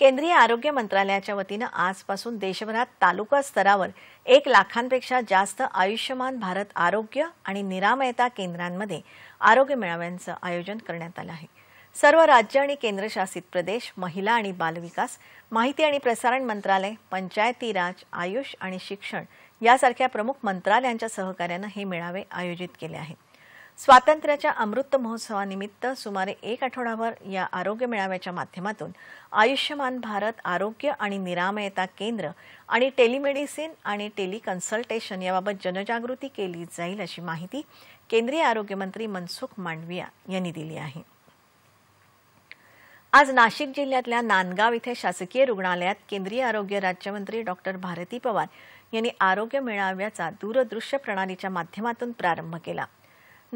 केंद्रीय आरोग्य मंत्रालयाच्या वतीनं आजपासून देशभरात तालुका स्तरावर एक लाखांपेक्षा जास्त आयुष्यमान भारत आरोग्य आणि निरामयता केंद्रांमध्ये आरोग्य मेळाव्यांचं आयोजन करण्यात आलं आहे सर्व राज्य आणि केंद्रशासित प्रदेश महिला आणि बालविकास माहिती आणि प्रसारण मंत्रालय पंचायती राज आयुष आणि शिक्षण यासारख्या प्रमुख मंत्रालयांच्या सहकार्यानं हे मेळावे आयोजित केले आहेत स्वातंत्र्याच्या अमृत महोत्सवानिमित्त सुमारे एक आठवडाभर या आरोग्य मेळाव्याच्या माध्यमातून आयुष्यमान भारत आरोग्य आणि निरामयता केंद्र आणि टेलिमेडिसिन आणि टेलिकन्सल्टेशन याबाबत जनजागृती केली जाईल अशी माहिती केंद्रीय आरोग्यमंत्री मनसुख मांडविया यांनी दिली आहे आज नाशिक जिल्ह्यातल्या नांदगाव इथे शासकीय रुग्णालयात केंद्रीय आरोग्य राज्यमंत्री डॉक्टर भारती पवार यांनी आरोग्य मेळाव्याचा दूरदृश्य प्रणालीच्या माध्यमातून प्रारंभ केला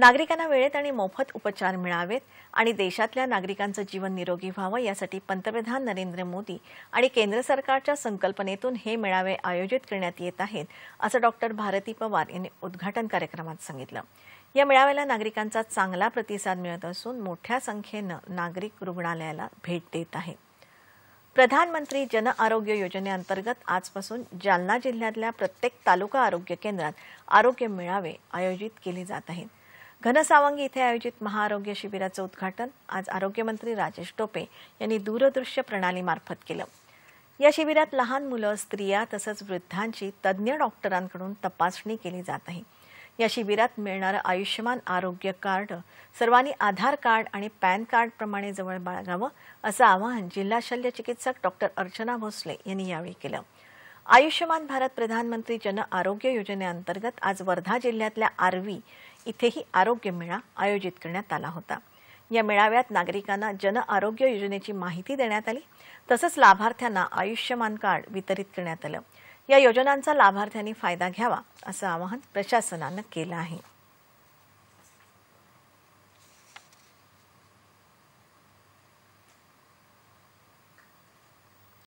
नागरिकांना वेळेत आणि मोफत उपचार मिळावेत आणि देशातल्या नागरिकांचं जीवन निरोगी व्हावं यासाठी पंतप्रधान नरेंद्र मोदी आणि केंद्र सरकारच्या संकल्पनेतून हे मेळावे आयोजित करण्यात येत आहेत असं डॉक्टर भारती पवार यांनी उद्घाटन कार्यक्रमात सांगितलं या मेळाव्याला नागरिकांचा चांगला प्रतिसाद मिळत असून मोठ्या संख्येनं नागरिक रुग्णालयाला भेट देत आहेत प्रधानमंत्री जन आरोग्य योजनेअंतर्गत आजपासून जालना जिल्ह्यातल्या प्रत्येक तालुका आरोग्य केंद्रात आरोग्य मेळावे आयोजित केले जात आहेत घनसावंगी इथे आयोजित महाआरोग्य शिबिराचं उद्घाटन आज आरोग्यमंत्री राजेश टोपे यांनी दूरदृश्य प्रणालीमार्फत केलं या शिबिरात लहान मुलं स्त्रिया तसंच वृद्धांची तज्ज्ञ डॉक्टरांकडून तपासणी केली जात आहे या शिबिरात मिळणारं आयुष्यमान आरोग्य कार्ड सर्वांनी आधार कार्ड आणि पॅन कार्डप्रमाणे जवळ बाळगावं असं आवाहन जिल्हा शल्य चिकित्सक डॉक्टर अर्चना भोसले यांनी यावेळी केलं आयुष्यमान भारत प्रधानमंत्री जन आरोग्य योजनेअंतर्गत आज वर्धा जिल्ह्यातल्या आर्वी इथेही आरोग्य मेळा आयोजित करण्यात आला होता या मेळाव्यात नागरिकांना जन आरोग्य योजनेची माहिती देण्यात आली तसंच लाभार्थ्यांना आयुष्यमान कार्ड वितरित करण्यात आलं या योजनांचा लाभार्थ्यांनी फायदा घ्यावा असं आवाहन प्रशासनानं केलं आहे